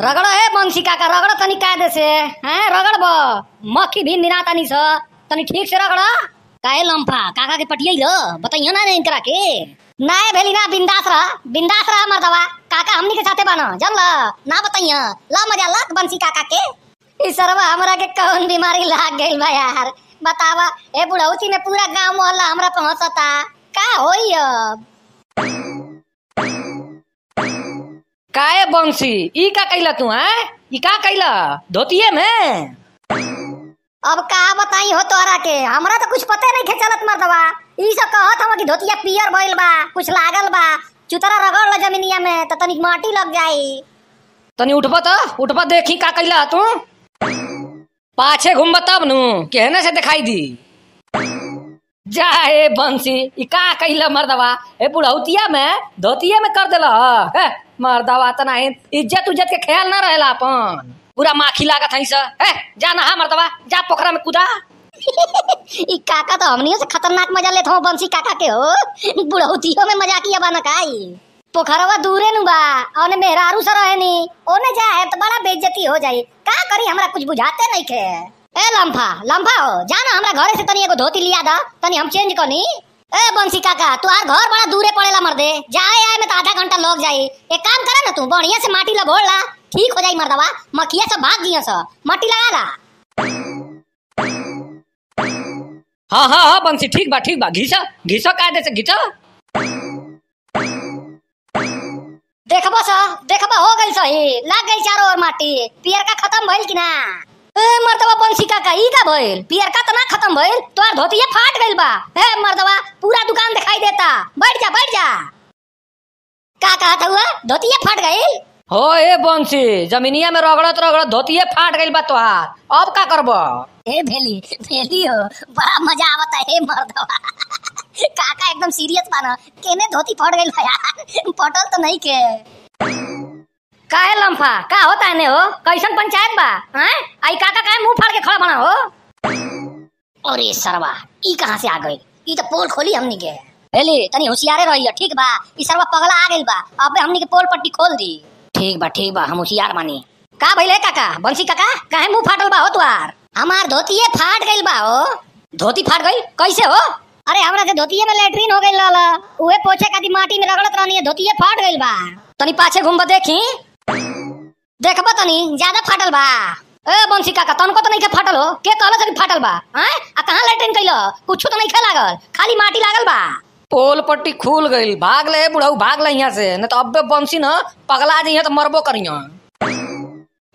रगड़ो है बंसी काका रगड़ो तनी कायदे से हैं रगड़बो मक्खी भी निरा तनी स तनी ठीक से रगड़ो काहे लंफा काका के पटियई लो बताइयो ना इनकरा के नाय भेली ना बिंदास रह बिंदास रह मर्दवा काका हमनी के साथे बनो जानला ना बताइयो ला मजा लत बंसी काका के ई सरवा हमरा के कौन बीमारी लाग गइल बा यार बतावा ए बुढ़ौती में पूरा गांव मोहल्ला हमरा पे का होई काए बंसी ई का कहला तू है ई का कहला धोतिए में अब का बताई हो तोरा के हमरा तो कुछ पता नहीं खे चलत मर्दवा ई सब कहत हम कि धोतिया पियर भइल बा कुछ लागल बा चुतरा रगड़ ल जमीनिया में त तनिक माटी लग जाई तनी उठब त उठब देखी का कहला तू पाछे घूमब तब नु केहने से दिखाई दी जाए हे बंसी का कहिला मर्दवा ए बुढ़ौतिया में धोतिया में कर दिला हे मर्दवा तना इज्जत उज्जत के ख्याल ना रहेला अपन पूरा माखी लागत हई ए जा ना मर्दवा जा पोखरा में कूदा ई काका तो हमनियो से खतरनाक मजा लेत हो बंसी काका के हो बुढ़ौतियों में मजा किया बना काई पोखरवा दूरे नु बा औने मेहरारू से रहनी ओने जाए तो बड़ा बेइज्जती हो जाई का करी हमरा कुछ बुझाते नहीं के ए लंफा लंफा हो जान हमरा घरे से तनी एगो धोती लिया दा तनी हम चेंज करनी ए बंसी काका तू आर घर बड़ा दूरे पड़ेला मर्दे जाए आए में तो आधा घंटा लग जाई एक काम करा ना तू बढ़िया से माटी ला भोल ला ठीक हो जाई मर्दवा मखिया से भाग जिया स माटी लगा ला हां हां हां बंसी ठीक बा ठीक बा घीसा घीसा का दे से घीसा देखबो स देखबो हो गई सही लग गई चारों ओर माटी पियर का खत्म भइल कि ना ए मर्दवा पंसिका का ई का भइल पियर का तना खत्म भइल तोर धोतिया फाट गइल बा ए मर्दवा पूरा दुकान दिखाई देता बैठ जा बैठ जा का कहा था हुआ धोतिया फाट गइल हो ए बंसी जमीनिया में रगड़त रगड़त धोतिया फाट गइल बा तोहार अब का करबो ए भेली भेली हो बड़ा मजा आवत है मर्दवा काका एकदम सीरियस बाना केने धोती फट गइल यार पटल तो नहीं के का है लंफा का होता है ने हो कैसन पंचायत बा हैं आई काका का मुंह फाड़ के खड़ा बना हो अरे सरवा ई कहां से आ गई ई तो पोल खोली हमनी के हेली तनी होशियारे रही ठीक बा ई सरवा पगला आ गइल बा अबे हमनी के पोल पट्टी खोल दी ठीक बा ठीक बा हम होशियार मानी का भइले काका बंसी काका काहे मुंह फाटल बा हो तुआर हमार धोतिए फाट गइल बा हो धोती फाट गई कैसे हो अरे हमरा के धोतिए में लैट्रिन हो गइल लाला उहे पोछे का माटी में रगड़त रहनी है धोतिए फाट गइल बा तनी पाछे घूम देखी देखब तनी ज्यादा फाटल बा ए बंसी काका तनको तो नहीं फाटल हो के कहल तनी फाटल बा हैं आ कहां लैट्रिन कैल कुछ तो नहीं खे लागल खाली माटी लागल बा पोल पट्टी खुल गई भाग ले बुढ़ऊ भाग ले यहाँ से न तो अब बंसी न पगला जइहे तो मरबो करियो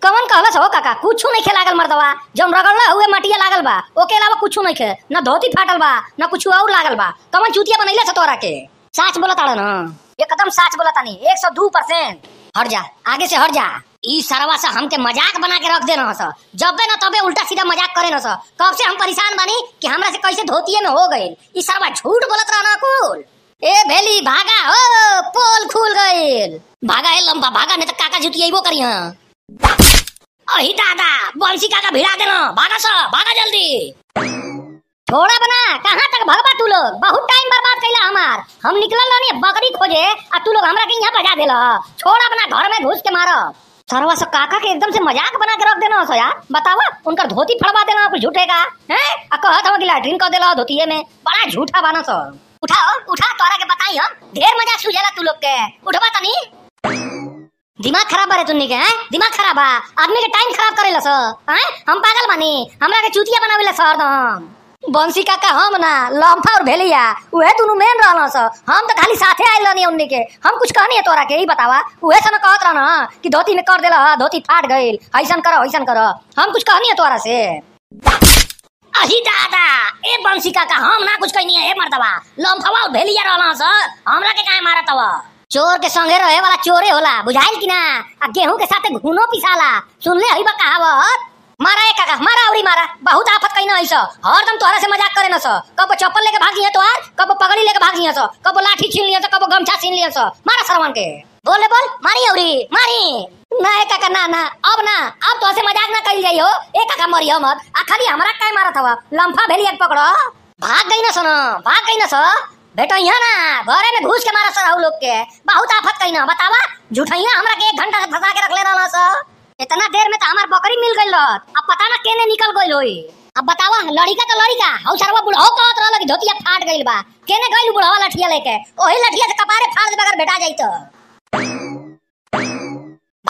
कवन कहलस हो काका कुछ नहीं खे लागल मर्दवा जौन रगल हुए मटिया लागल बा ओके अलावा कुछ नहीं खे न धोती फाटल बा न कुछ और लागल बा कवन चूतिया बनैला से तोरा के साच बोलत आड़ न हाँ। एकदम साच बोलत आनी 102% हट जा आगे से हट जा ई सरवा सा हमके मजाक बना के रख दे रहा सर जब बे ना तबे उल्टा सीधा मजाक करे ना सर कब से हम परेशान बानी कि हमरा से कैसे धोतिये में हो गए ई सरवा झूठ बोलत रहा ना कुल ए भेली भागा ओ पोल खुल गए भागा है लंबा भागा नहीं तो काका जुटिएबो करी हां अही दादा बंसी काका भिड़ा देना भागा सर भागा जल्दी थोड़ा बना कहाँ तक भगवा तू लोग बहुत टाइम बर्बाद कैला हमार हम निकल रही बकरी खोजे आ तू लोग हमरा के यहाँ बजा देला छोड़ा बना घर में घुस के मारो सरवा सब काका के एकदम से मजाक बना के रख देना सो यार बताओ उनका धोती फड़वा देना कुछ झूठे का हैं आ कहत हम लैट्रिन कर देला धोती में बड़ा झूठा बना सो उठाओ उठा तोरा के बताई हम ढेर मजाक सुझेला तू लोग के उठवा तनी दिमाग खराब बारे तुमने के हैं दिमाग खराब है आदमी के टाइम खराब करेला सो हैं हम पागल बानी हमरा के चूतिया बनावेला सर दम बंसी काका हम ना लम्फा और भेलिया उहे दोनों मेन रहल स हम तो खाली साथे आइल रहनी उन्ने के हम कुछ कहनी है तोरा के ही बतावा उहे सन कहत रहना कि धोती में कर देला धोती फाट गइल ऐसन करो ऐसन करो हम कुछ कहनी है तोरा से अही दादा ए बंसी काका हम ना कुछ कहनी है ए मर्दवा लम्फावा और भेलिया रहल स हमरा के काहे मारत बा चोर के संगे रहे वाला चोरे होला बुझाइल कि ना आ गेहूं के साथे घुनो पिसाला सुनले हई बा कहावत मारा है काका मारा अवड़ी मारा बहुत आफत कहीं ना ऐसा हर दम तुहरा से मजाक करे ना सो कब चप्पल लेके भागी है तोहार कब पगड़ी लेके भाग लिया सो कब लाठी छीन लिया सो कब गमछा छीन लिया सो मारा सरवान के बोल बोल मारी अवड़ी मारी ना है काका ना ना अब ना अब तुहसे मजाक ना कइल जाई हो ए काका मरियो मत आ खाली हमरा काय मारा था लंफा भेली एक पकड़ो भाग गई ना सो भाग गई ना सो बेटा यहाँ ना घर में घुस के मारा सर लोग के बहुत आफत कहीं ना बतावा झूठ हमरा के एक घंटा से फंसा के रख लेना रहा सर इतना देर में तो हमार बकरी मिल गई अब पता ना केने निकल गई होई अब बतावा लड़िका तो लड़िका हौ सरवा बुढ़ाओ कहत रहल कि धोतिया फाट गइल बा केने गइल बुढ़ावा लठिया लेके ओही लठिया से कपारे फाड़ दे अगर बेटा जाई तो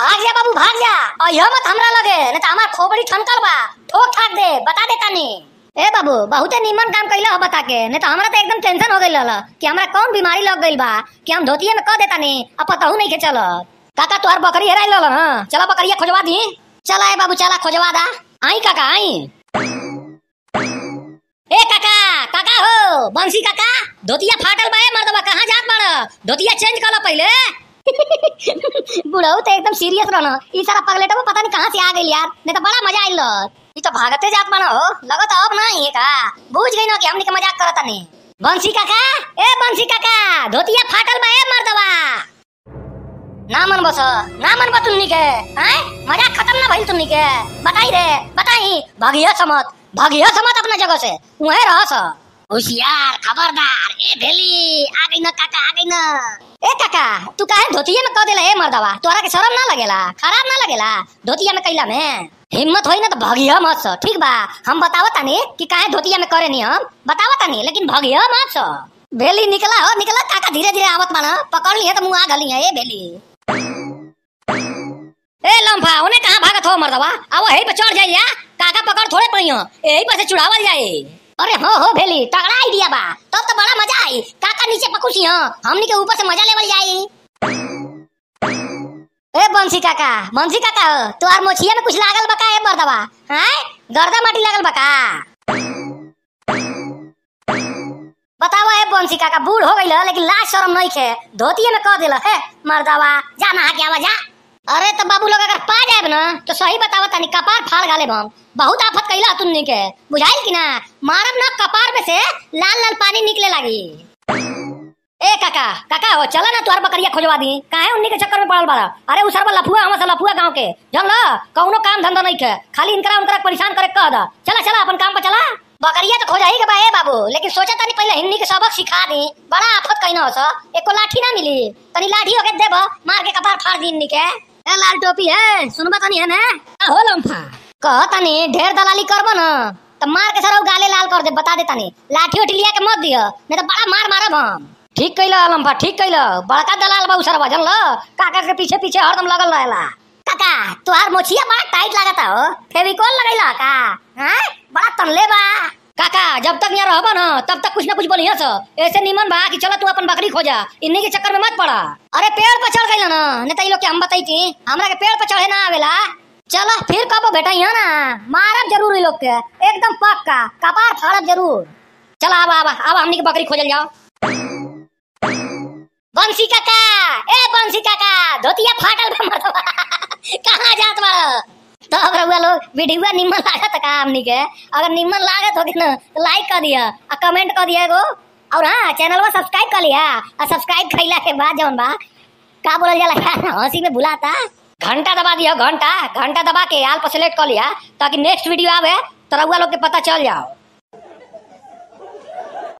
भाग जा बाबू भाग जा और यह मत हमरा लगे नहीं तो हमार खोपड़ी ठनकल बा ठोक ठाक दे बता देता नहीं ए बाबू बहुत निमन काम कैला हो बता के नहीं तो हमारा तो एकदम टेंशन हो गई कि हमारा कौन बीमारी लग गई बा कि हम धोतिया में कह देता नहीं अब पता नहीं के चलत काका तुहार बकरी हेरा हेराई हां चला बकरिया खोजवा दी चला ए बाबू चला खोजवा दा आई काका आई ए काका काका हो बंसी काका धोतिया फाटल बाए मर्दवा कहां जात बाड़ धोतिया चेंज कर लो पहले बुढ़ाऊ तो एकदम सीरियस रहना ई सारा पगलेट को पता नहीं कहां से आ गई यार नहीं तो बड़ा मजा आइल ई तो भागते जात मानो हो लगत अब नहीं है का बुझ गई ना कि हमनी के मजाक करत नहीं बंसी काका ए बंसी काका धोतिया फाटल बाए मर्दवा ना मन बस ना मन बा तुमनी हैं मजाक खत्म ना भइल तुमनी के बताई रे बताई भागिया समत भागिया समत अपना जगह से उहे रहस होशियार खबरदार ए भेली आ गई ना काका आ गई ना ए काका तू काहे धोतिया में क देला ए मर्दवा तोरा के शर्म ना लगेला खराब ना लगेला धोतिया में कैला में हिम्मत होई ना तो भगिया मत स ठीक बा हम बतावत तानी कि काहे धोतिया में करे नी हम बतावत तानी लेकिन भगिया मत स भेली निकला हो निकला काका धीरे धीरे आवत माना पकड़ ली तो मुंह आ गली है ए भेली ए लंफा उन्हें कहां भागत हो मर्दवा अब वो यही पे चढ़ जाइए हाँ? काका पकड़ थोड़े पड़ी यही पे से चुड़ावल जाए अरे हो हो भेली तगड़ा आईडिया बा तब तो, तो बड़ा मजा आई काका नीचे पकुशी हो हमनी के ऊपर से मजा लेवल जाए ए बंसी काका बंसी काका आर मोछिया में कुछ लागल बका ए मर्दवा हैं हाँ? गर्दा माटी लागल बका बतावा है बंसी काका बूढ़ हो गई ला, लेकिन लाज शर्म नहीं खे धोतिये में कह दिल है मर्दावा जा नहा के आवा जा अरे तो बाबू लोग अगर पा जाए ना तो सही बतावा तनी कपार फाड़ गाले बम बहुत आफत कैला तुम नी के बुझाइल कि ना मारब ना कपार में से लाल लाल पानी निकले लागी ए काका काका हो चला ना तुहार बकरिया खोजवा दी काहे उन्नी के चक्कर में पड़ल बाड़ा अरे उ सरवा लफुआ हमर सब लफुआ गांव के जान ल कोनो काम धंधा नहीं खे खाली इनकरा उनकरा परेशान करे कह दा चला चला अपन काम पर चला बकरिया तो खो ही के बाबू लेकिन सोचा तनी पहले हिंदी के सबक सिखा दी बड़ा आफत कहीं हो एको लाठी ना मिली तनी लाठी होके देबो मार के कपार फाड़ दी हिंदी के ए लाल टोपी है सुनबा तनी है ना का हो लंफा कह तनी ढेर दलाली करबो ना तो मार के सरो गाले लाल कर दे बता दे तनी लाठी उठ लिया के मत दियो नहीं तो बड़ा मार मारब हम ठीक कैला लंफा ठीक कैला बड़का दलाल बाबू सर जन ल काका के पीछे पीछे हरदम लगल रहला काका तुहार मोछिया बड़ा टाइट लागता हो फेविकोल लगाइला का हां बड़ा तनले जब तक यहाँ रहबा ना तब तक कुछ ना कुछ बोलिए सर ऐसे निमन बा कि चलो तू अपन बकरी खोजा इन्हीं के चक्कर में मत पड़ा अरे पेड़ पर चढ़ गई ना नहीं तो ये लोग हम बताई थी हमारा के पेड़ पर चढ़े ना आवेला चलो फिर कबो बेटा यहाँ ना मारब जरूर ये लोग के एकदम पक्का कपार फाड़ब जरूर चलो अब अब अब हमने की बकरी खोजल जाओ बंसी काका ए बंसी काका धोतिया फाटल बा मर्दवा कहां जात बाड़ो तो अब रउआ लोग वीडियो निम्न लागत का हमनी के अगर निम्न लागत होगी ना तो लाइक कर दिया और कमेंट कर दिया गो और हाँ चैनल को सब्सक्राइब कर लिया और सब्सक्राइब कैला के बाद जौन बा का बोलल जाला हंसी में बुलाता घंटा दबा दिया घंटा घंटा दबा के आल पर सेलेक्ट कर लिया ताकि नेक्स्ट वीडियो आवे तो रउआ लोग के पता चल जाओ